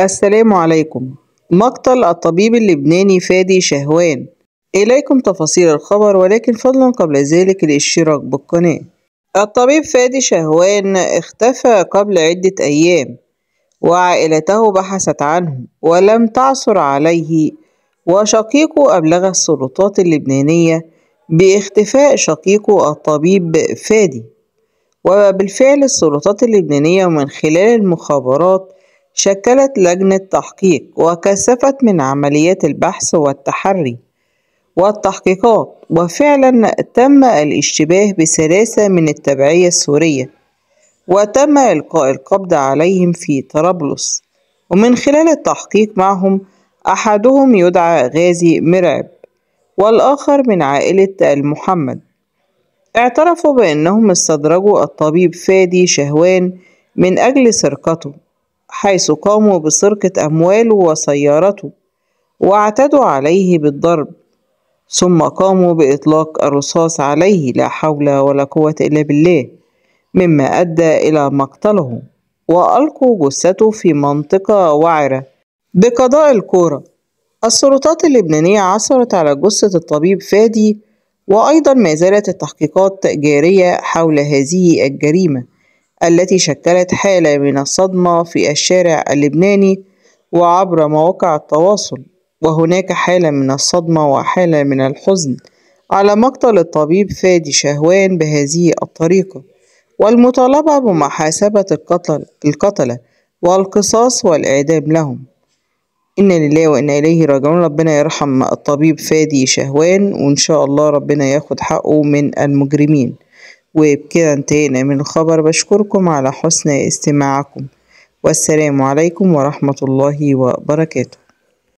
السلام عليكم مقتل الطبيب اللبناني فادي شهوان إليكم تفاصيل الخبر ولكن فضلا قبل ذلك الاشتراك بالقناة الطبيب فادي شهوان اختفى قبل عدة أيام وعائلته بحثت عنه ولم تعثر عليه وشقيقه أبلغ السلطات اللبنانية باختفاء شقيقه الطبيب فادي وبالفعل السلطات اللبنانية من خلال المخابرات شكلت لجنة تحقيق وكثفت من عمليات البحث والتحري والتحقيقات وفعلا تم الاشتباه بثلاثة من التبعية السورية وتم إلقاء القبض عليهم في طرابلس ومن خلال التحقيق معهم أحدهم يدعى غازي مرعب والآخر من عائلة المحمد اعترفوا بأنهم استدرجوا الطبيب فادي شهوان من أجل سرقته حيث قاموا بسرقة أمواله وسيارته واعتدوا عليه بالضرب ثم قاموا بإطلاق الرصاص عليه لا حول ولا قوة إلا بالله مما أدى إلى مقتله وألقوا جثته في منطقة وعرة بقضاء الكورة السلطات اللبنانية عثرت على جثة الطبيب فادي وأيضا ما زالت التحقيقات تجارية حول هذه الجريمة التي شكلت حالة من الصدمة في الشارع اللبناني وعبر مواقع التواصل وهناك حالة من الصدمة وحالة من الحزن على مقتل الطبيب فادي شهوان بهذه الطريقة والمطالبة بمحاسبة القتل القتلة والقصاص والإعدام لهم إنا لله وإنا إليه راجعون ربنا يرحم الطبيب فادي شهوان وإن شاء الله ربنا ياخد حقه من المجرمين وبكده انتهينا من الخبر بشكركم على حسن استماعكم والسلام عليكم ورحمة الله وبركاته